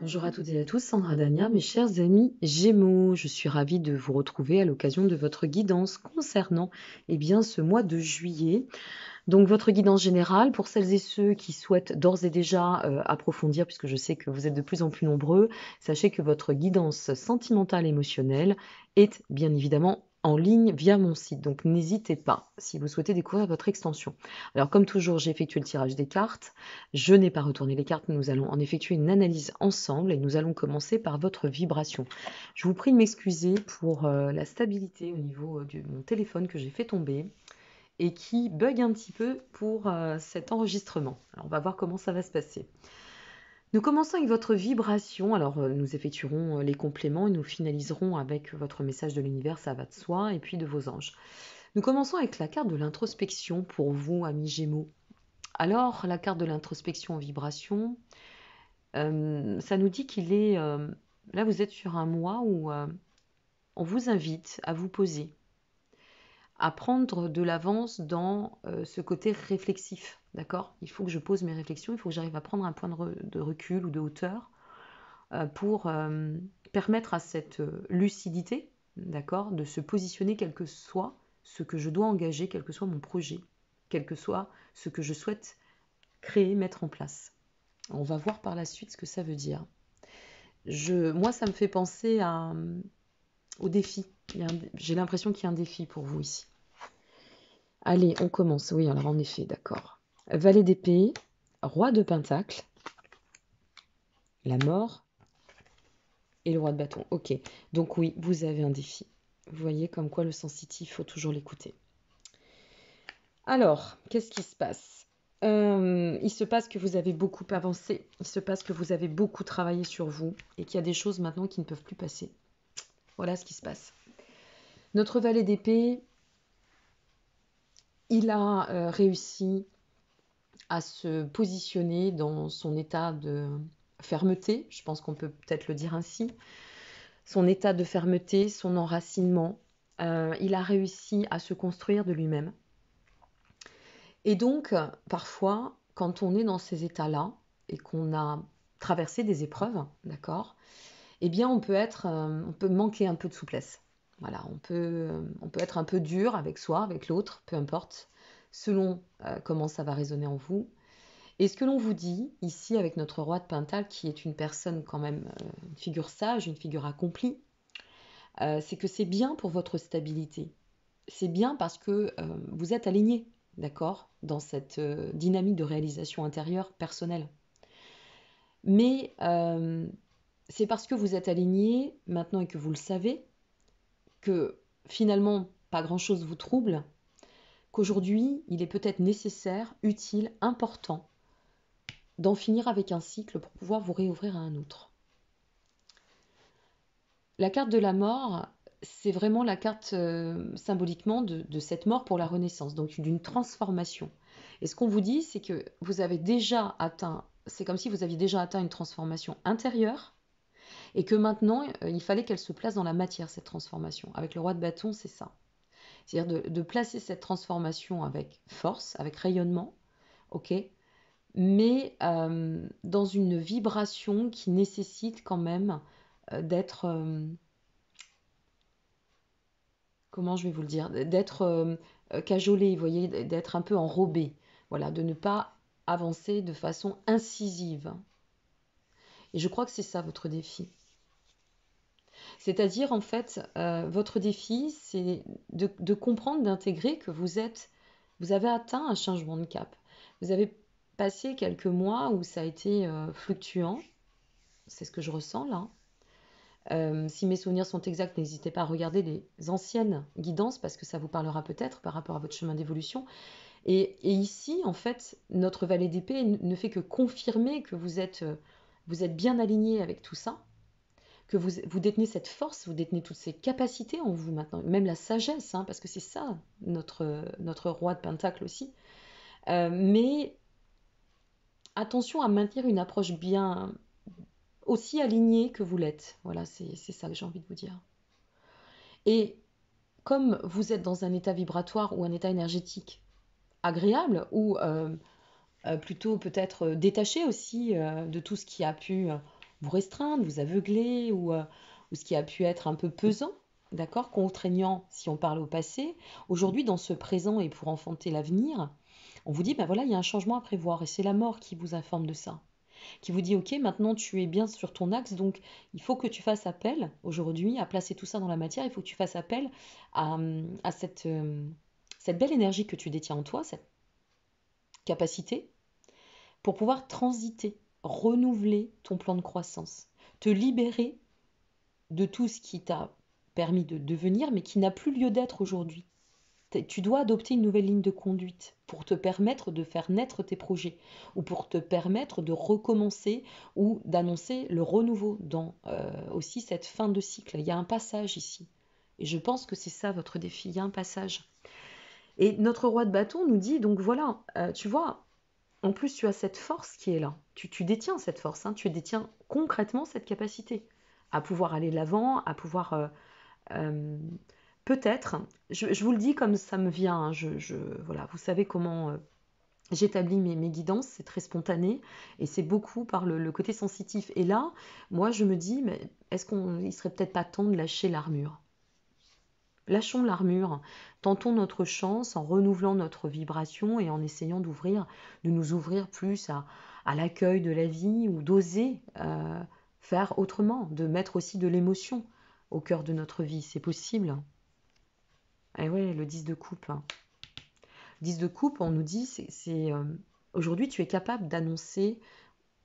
Bonjour à toutes et à tous, Sandra Dania, mes chers amis Gémeaux. Je suis ravie de vous retrouver à l'occasion de votre guidance concernant eh bien, ce mois de juillet. Donc votre guidance générale pour celles et ceux qui souhaitent d'ores et déjà euh, approfondir, puisque je sais que vous êtes de plus en plus nombreux, sachez que votre guidance sentimentale émotionnelle est bien évidemment en ligne via mon site. Donc n'hésitez pas si vous souhaitez découvrir votre extension. Alors comme toujours, j'ai effectué le tirage des cartes. Je n'ai pas retourné les cartes, nous allons en effectuer une analyse ensemble et nous allons commencer par votre vibration. Je vous prie de m'excuser pour euh, la stabilité au niveau euh, de mon téléphone que j'ai fait tomber et qui bug un petit peu pour euh, cet enregistrement. Alors on va voir comment ça va se passer. Nous commençons avec votre vibration. Alors, euh, nous effectuerons euh, les compléments et nous finaliserons avec votre message de l'univers, ça va de soi, et puis de vos anges. Nous commençons avec la carte de l'introspection pour vous, amis Gémeaux. Alors, la carte de l'introspection en vibration, euh, ça nous dit qu'il est. là, vous êtes sur un mois où on vous invite à vous poser, à prendre de l'avance dans euh, ce côté réflexif. D'accord Il faut que je pose mes réflexions, il faut que j'arrive à prendre un point de, recul ou de hauteur euh, pour euh, permettre à cette lucidité, d'accord, de se positionner quel que soit ce que je dois engager, quel que soit mon projet, quel que soit ce que je souhaite créer, mettre en place. On va voir par la suite ce que ça veut dire. Je, moi, ça me fait penser à, au défi. J'ai l'impression qu'il y a un défi pour vous ici. Allez, on commence. Oui, alors en effet, d'accord. Valet d'épée, roi de pentacle, la mort et le roi de bâton. Ok, donc oui, vous avez un défi. Vous voyez comme quoi le sensitif, il faut toujours l'écouter. Alors, qu'est-ce qui se passe euh, Il se passe que vous avez beaucoup avancé, il se passe que vous avez beaucoup travaillé sur vous et qu'il y a des choses maintenant qui ne peuvent plus passer. Voilà ce qui se passe. Notre valet d'épée, il a euh, réussi à se positionner dans son état de fermeté, je pense qu'on peut peut-être le dire ainsi, son état de fermeté, son enracinement. Euh, il a réussi à se construire de lui-même. Et donc, parfois, quand on est dans ces états-là et qu'on a traversé des épreuves, d'accord, eh bien on peut être, euh, manquer un peu de souplesse. Voilà, euh, on peut, être un peu dur avec soi, avec l'autre, peu importe, selon euh, comment ça va résonner en vous. Et ce que l'on vous dit ici avec notre roi de Pintal, qui est une personne quand même, une figure sage, une figure accomplie, c'est que c'est bien pour votre stabilité. C'est bien parce que vous êtes aligné, d'accord, dans cette dynamique de réalisation intérieure personnelle. Mais c'est parce que vous êtes aligné maintenant et que vous le savez, que finalement pas grand-chose vous trouble, qu'aujourd'hui il est peut-être nécessaire, utile, important d'en finir avec un cycle pour pouvoir vous réouvrir à un autre. La carte de la mort, c'est vraiment la carte euh, symboliquement de, cette mort pour la renaissance, donc d'une transformation. Et ce qu'on vous dit, c'est que vous avez déjà atteint, c'est comme si vous aviez déjà atteint une transformation intérieure, et que maintenant, euh, il fallait qu'elle se place dans la matière, cette transformation. Avec le roi de bâton, c'est ça. C'est-à-dire de, placer cette transformation avec force, avec rayonnement, ok, mais euh, dans une vibration qui nécessite quand même euh, d'être... comment je vais vous le dire D'être cajolé, voyez, d'être un peu enrobé. Voilà, de ne pas avancer de façon incisive. Et je crois que c'est ça votre défi. C'est-à-dire, en fait, euh, votre défi, c'est de, comprendre, d'intégrer que vous êtes, vous avez atteint un changement de cap. Vous avez passé quelques mois où ça a été euh, fluctuant. C'est ce que je ressens là. Hein. Euh, si mes souvenirs sont exacts, n'hésitez pas à regarder les anciennes guidances parce que ça vous parlera peut-être par rapport à votre chemin d'évolution. Et, ici, en fait, notre valet d'épée ne fait que confirmer que vous êtes, vous êtes bien aligné avec tout ça que vous, détenez cette force, vous détenez toutes ces capacités en vous maintenant, même la sagesse, hein, parce que c'est ça notre, notre roi de Pentacle aussi. Euh, mais attention à maintenir une approche bien aussi alignée que vous l'êtes. Voilà, c'est ça que j'ai envie de vous dire. Et comme vous êtes dans un état vibratoire ou un état énergétique agréable, ou euh, euh, plutôt peut-être détaché aussi de tout ce qui a pu vous restreindre, vous aveugler ou, euh, ou ce qui a pu être un peu pesant, d'accord, contraignant si on parle au passé. Aujourd'hui, dans ce présent et pour enfanter l'avenir, on vous dit, ben voilà, il y a un changement à prévoir et c'est la mort qui vous informe de ça qui vous dit ok maintenant tu es bien sur ton axe donc il faut que tu fasses appel aujourd'hui à placer tout ça dans la matière il faut que tu fasses appel à, hum, cette, hum, cette, belle énergie que tu détiens en toi cette capacité pour pouvoir transiter renouveler ton plan de croissance, te libérer de tout ce qui t'a permis de devenir mais qui n'a plus lieu d'être aujourd'hui. Tu dois adopter une nouvelle ligne de conduite pour te permettre de faire naître tes projets ou pour te permettre de recommencer ou d'annoncer le renouveau dans euh, aussi cette fin de cycle. Il y a un passage ici. Et je pense que c'est ça votre défi, il y a un passage. Et notre roi de bâton nous dit, donc voilà, euh, tu vois, en plus, tu as cette force qui est là. Tu, détiens cette force, hein. tu détiens concrètement cette capacité à pouvoir aller de l'avant, à pouvoir... Euh, euh, peut-être, je, vous le dis comme ça me vient, hein, je, voilà, vous savez comment euh, j'établis mes, guidances, c'est très spontané et c'est beaucoup par le, côté sensitif. Et là, moi, je me dis, mais est-ce qu'il serait peut-être pas temps de lâcher l'armure Lâchons l'armure, tentons notre chance en renouvelant notre vibration et en essayant d'ouvrir, de nous ouvrir plus à, l'accueil de la vie ou d'oser euh, faire autrement, de mettre aussi de l'émotion au cœur de notre vie. C'est possible. Et eh ouais, le 10 de coupe. 10 de coupe, on nous dit, c'est euh, aujourd'hui tu es capable d'annoncer,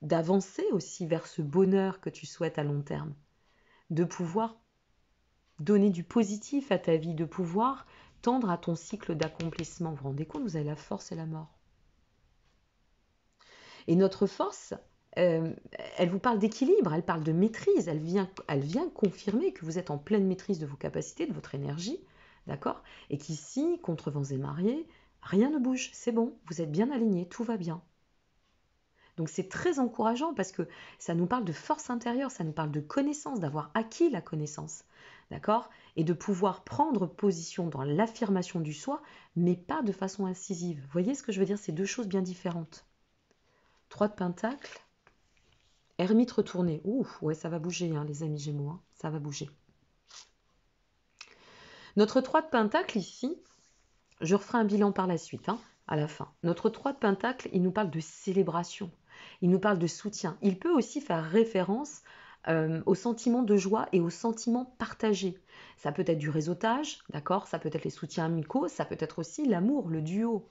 d'avancer aussi vers ce bonheur que tu souhaites à long terme, de pouvoir donner du positif à ta vie, de pouvoir tendre à ton cycle d'accomplissement. Vous vous rendez compte, vous avez la force et la mort. Et notre force, euh, elle vous parle d'équilibre, elle parle de maîtrise, elle vient, elle vient confirmer que vous êtes en pleine maîtrise de vos capacités, de votre énergie, d'accord Et qu'ici, contre vents et mariés, rien ne bouge, c'est bon, vous êtes bien aligné, tout va bien. Donc c'est très encourageant parce que ça nous parle de force intérieure, ça nous parle de connaissance, d'avoir acquis la connaissance d'accord Et de pouvoir prendre position dans l'affirmation du soi, mais pas de façon incisive. Vous voyez ce que je veux dire C'est deux choses bien différentes. Trois de pentacle, ermite retourné. Ouh, ouais, ça va bouger, hein, les amis Gémeaux, moi hein. ça va bouger. Notre Trois de pentacle ici, je referai un bilan par la suite, hein, à la fin. Notre Trois de pentacle, il nous parle de célébration, il nous parle de soutien. Il peut aussi faire référence euh, au sentiment de joie et au sentiment partagé. Ça peut être du réseautage, d'accord Ça peut être les soutiens amicaux, ça peut être aussi l'amour, le duo.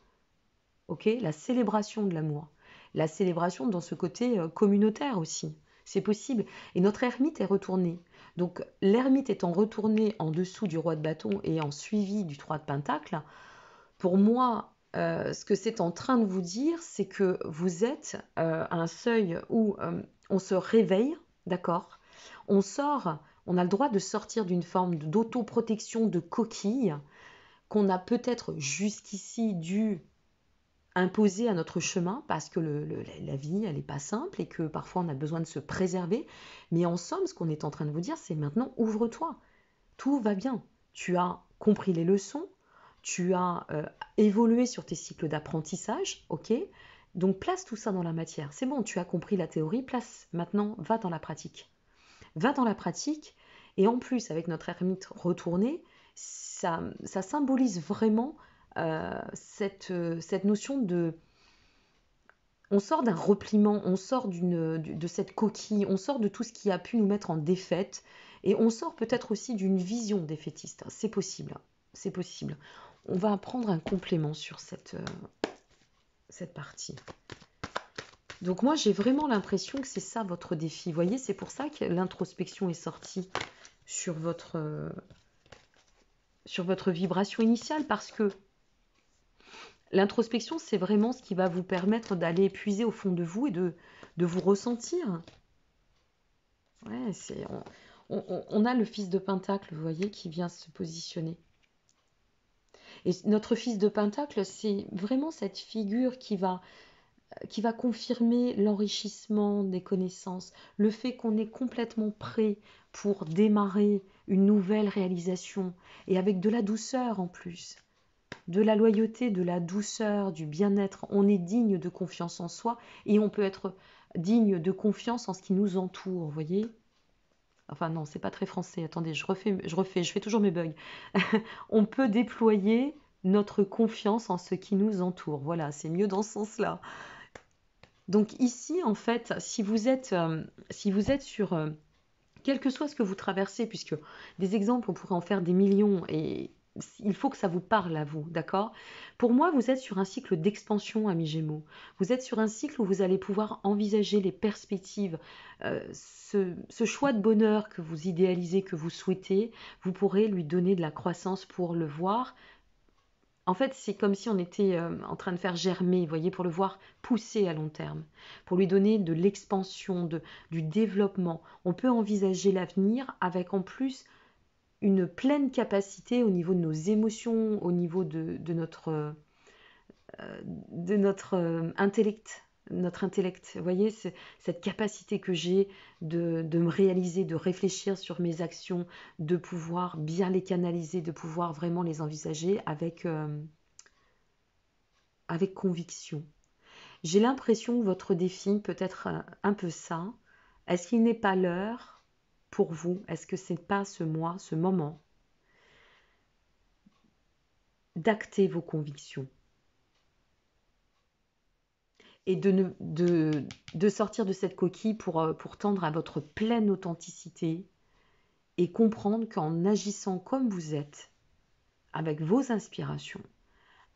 OK La célébration de l'amour. La célébration dans ce côté euh, communautaire aussi. C'est possible. Et notre ermite est retourné Donc l'ermite étant retourné en dessous du roi de bâton et en suivi du trois de pentacle, pour moi, euh, ce que c'est en train de vous dire, c'est que vous êtes à un seuil où on se réveille, D'accord On sort, on a le droit de sortir d'une forme d'autoprotection de coquille qu'on a peut-être jusqu'ici dû imposer à notre chemin parce que la vie, elle n'est pas simple et que parfois on a besoin de se préserver. Mais en somme, ce qu'on est en train de vous dire, c'est maintenant ouvre-toi. Tout va bien. Tu as compris les leçons, tu as euh, évolué sur tes cycles d'apprentissage, ok donc place tout ça dans la matière. C'est bon, tu as compris la théorie, place maintenant, va dans la pratique. Va dans la pratique, et en plus, avec notre ermite retourné, ça, ça symbolise vraiment euh, euh, cette, notion de... On sort d'un repliement, on sort de cette coquille, on sort de tout ce qui a pu nous mettre en défaite, et on sort peut-être aussi d'une vision défaitiste. C'est possible, c'est possible. On va prendre un complément sur cette, euh, cette partie. Donc moi, j'ai vraiment l'impression que c'est ça votre défi. voyez, c'est pour ça que l'introspection est sortie sur votre, sur votre vibration initiale, parce que l'introspection, c'est vraiment ce qui va vous permettre d'aller épuiser au fond de vous et de, de vous ressentir. on, on, a le fils de Pentacle, vous voyez, qui vient se positionner. Et notre fils de Pentacle, c'est vraiment cette figure qui va euh, qui va confirmer l'enrichissement des connaissances, le fait qu'on est complètement prêt pour démarrer une nouvelle réalisation, et avec de la douceur en plus, de la loyauté, de la douceur, du bien-être. On est digne de confiance en soi et on peut être digne de confiance en ce qui nous entoure, vous voyez Enfin non, c'est pas très français. Attendez, je refais, je refais, je fais toujours mes bugs. on peut déployer notre confiance en ce qui nous entoure. Voilà, c'est mieux dans ce sens-là. Donc ici, en fait, si vous êtes, euh, si vous êtes sur euh, quel que soit ce que vous traversez, puisque des exemples, on pourrait en faire des millions, et il faut que ça vous parle à vous, d'accord Pour moi, vous êtes sur un cycle d'expansion, amis Gémeaux. Vous êtes sur un cycle où vous allez pouvoir envisager les perspectives. Euh, ce, choix de bonheur que vous idéalisez, que vous souhaitez, vous pourrez lui donner de la croissance pour le voir. En fait, c'est comme si on était euh, en train de faire germer, voyez, pour le voir pousser à long terme, pour lui donner de l'expansion, du développement. On peut envisager l'avenir avec en plus une pleine capacité au niveau de nos émotions, au niveau de, notre, de notre euh, euh, intellect. Notre intellect, vous voyez, cette capacité que j'ai de, me réaliser, de réfléchir sur mes actions, de pouvoir bien les canaliser, de pouvoir vraiment les envisager avec, euh, avec conviction. J'ai l'impression que votre défi peut être un peu ça. Est-ce qu'il n'est pas l'heure pour vous Est-ce que c'est pas ce mois, ce moment d'acter vos convictions et de, de, de, sortir de cette coquille pour, euh, pour tendre à votre pleine authenticité et comprendre qu'en agissant comme vous êtes, avec vos inspirations,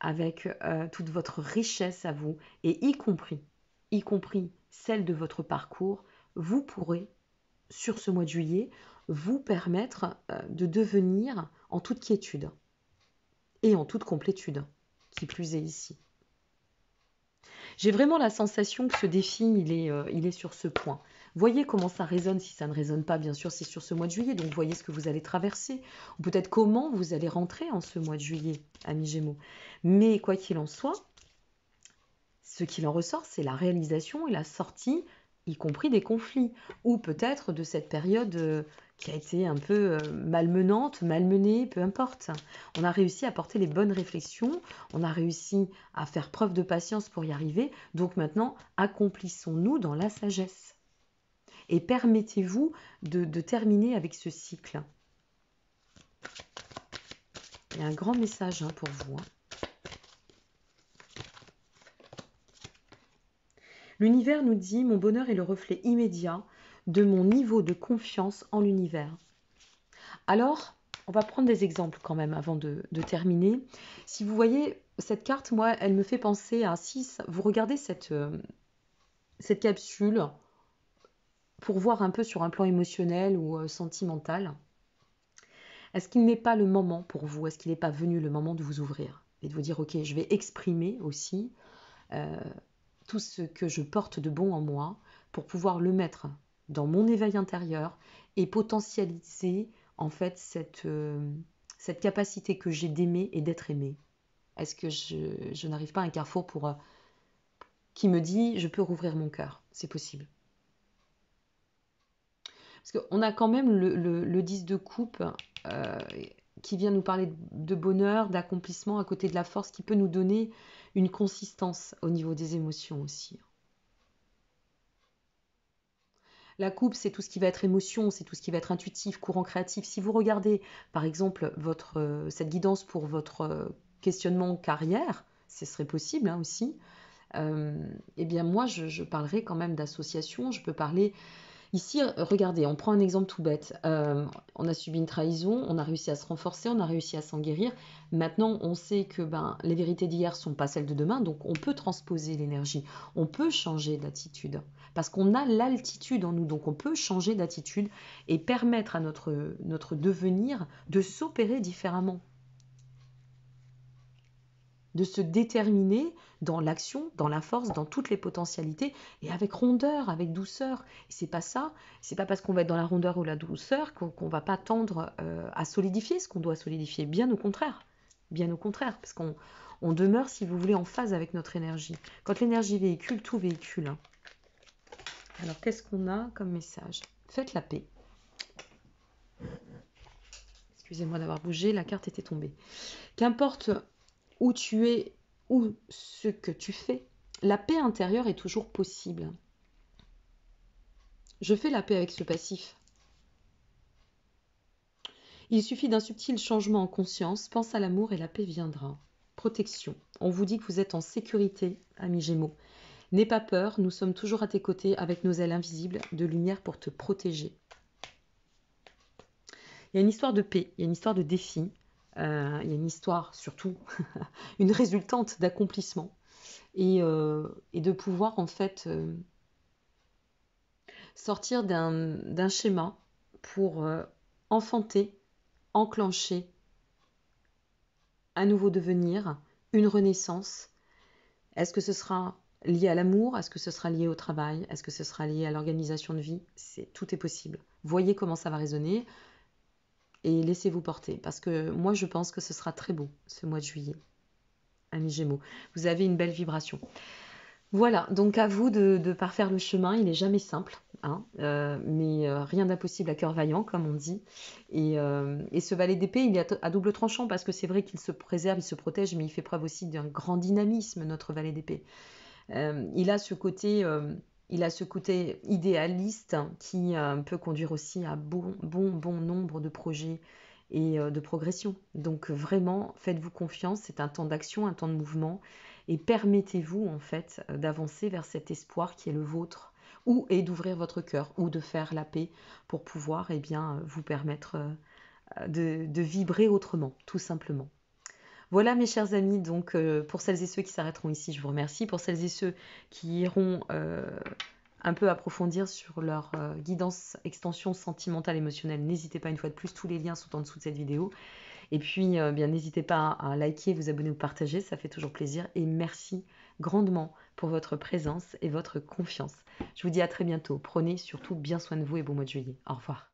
avec euh, toute votre richesse à vous, et y compris, y compris celle de votre parcours, vous pourrez sur ce mois de juillet vous permettre euh, de devenir en toute quiétude et en toute complétude, qui plus est ici. J'ai vraiment la sensation que ce défi, il est, euh, il est sur ce point. Voyez comment ça résonne, si ça ne résonne pas, bien sûr, c'est sur ce mois de juillet, donc voyez ce que vous allez traverser, ou peut-être comment vous allez rentrer en ce mois de juillet, amis Gémeaux. Mais quoi qu'il en soit, ce qu'il en ressort, c'est la réalisation et la sortie y compris des conflits, ou peut-être de cette période euh, qui a été un peu euh, malmenante, malmenée, peu importe. On a réussi à porter les bonnes réflexions, on a réussi à faire preuve de patience pour y arriver, donc maintenant accomplissons-nous dans la sagesse. Et permettez-vous de, terminer avec ce cycle. Il y a un grand message hein, pour vous. Hein. L'univers nous dit mon bonheur est le reflet immédiat de mon niveau de confiance en l'univers. Alors, on va prendre des exemples quand même avant de, terminer. Si vous voyez cette carte, moi, elle me fait penser à 6... vous regardez cette, euh, cette capsule pour voir un peu sur un plan émotionnel ou euh, sentimental. Est-ce qu'il n'est pas le moment pour vous Est-ce qu'il n'est pas venu le moment de vous ouvrir et de vous dire, ok, je vais exprimer aussi euh, tout ce que je porte de bon en moi pour pouvoir le mettre dans mon éveil intérieur et potentialiser en fait cette, euh, cette capacité que j'ai d'aimer et d'être aimé. Est-ce que je, n'arrive pas à un carrefour pour euh, qui me dit je peux rouvrir mon cœur C'est possible. Parce qu'on a quand même le, 10 de coupe euh, qui vient nous parler de bonheur, d'accomplissement à côté de la force qui peut nous donner une consistance au niveau des émotions aussi. La coupe, c'est tout ce qui va être émotion, c'est tout ce qui va être intuitif, courant créatif. Si vous regardez, par exemple, votre, euh, cette guidance pour votre euh, questionnement carrière, ce serait possible hein, aussi, euh, eh bien moi, je, je parlerai quand même d'association, je peux parler Ici, euh, regardez, on prend un exemple tout bête. Euh, on a subi une trahison, on a réussi à se renforcer, on a réussi à s'en guérir. Maintenant, on sait que ben, les vérités d'hier sont pas celles de demain, donc on peut transposer l'énergie, on peut changer d'attitude, parce qu'on a l'altitude en nous, donc on peut changer d'attitude et permettre à notre, notre devenir de s'opérer différemment de se déterminer dans l'action, dans la force, dans toutes les potentialités et avec rondeur, avec douceur. Et c'est pas ça, c'est pas parce qu'on va être dans la rondeur ou la douceur qu'on ne va pas tendre euh, à solidifier ce qu'on doit solidifier, bien au contraire. Bien au contraire, parce qu'on demeure, si vous voulez, en phase avec notre énergie. Quand l'énergie véhicule, tout véhicule. Hein. Alors, qu'est-ce qu'on a comme message Faites la paix. Excusez-moi d'avoir bougé, la carte était tombée. Qu'importe où tu es ou ce que tu fais, la paix intérieure est toujours possible. Je fais la paix avec ce passif. Il suffit d'un subtil changement en conscience, pense à l'amour et la paix viendra. Protection. On vous dit que vous êtes en sécurité, amis Gémeaux. N'aie pas peur, nous sommes toujours à tes côtés avec nos ailes invisibles de lumière pour te protéger. Il y a une histoire de paix, il y a une histoire de défi. Euh, il y a une histoire surtout, une résultante d'accomplissement, euh, et, de pouvoir en fait euh, sortir d'un schéma pour enfanter, enclencher un nouveau devenir, une renaissance. Est-ce que ce sera lié à l'amour Est-ce que ce sera lié au travail Est-ce que ce sera lié à l'organisation de vie C'est Tout est possible. Voyez comment ça va résonner et laissez-vous porter parce que moi je pense que ce sera très beau ce mois de juillet. Amis Gémeaux, vous avez une belle vibration. Voilà, donc à vous de, parfaire le chemin, il n'est jamais simple, hein, euh, mais euh, rien d'impossible à cœur vaillant, comme on dit. Et, euh, ce valet d'épée, il est à, à, double tranchant, parce que c'est vrai qu'il se préserve, il se protège, mais il fait preuve aussi d'un grand dynamisme, notre valet d'épée. il a ce côté il a ce côté idéaliste qui euh, peut conduire aussi à bon, bon, bon nombre de projets et euh, de progression. Donc vraiment, faites-vous confiance, c'est un temps d'action, un temps de mouvement, et permettez-vous en fait d'avancer vers cet espoir qui est le vôtre, ou et d'ouvrir votre cœur, ou de faire la paix pour pouvoir eh bien, vous permettre euh, de vibrer autrement, tout simplement. Voilà mes chers amis, donc euh, pour celles et ceux qui s'arrêteront ici, je vous remercie. Pour celles et ceux qui iront euh, un peu approfondir sur leur euh, guidance extension sentimentale émotionnelle, n'hésitez pas une fois de plus, tous les liens sont en dessous de cette vidéo. Et puis, eh bien n'hésitez pas à, à liker, vous abonner ou partager, ça fait toujours plaisir. Et merci grandement pour votre présence et votre confiance. Je vous dis à très bientôt. Prenez surtout bien soin de vous et bon mois de juillet. Au revoir.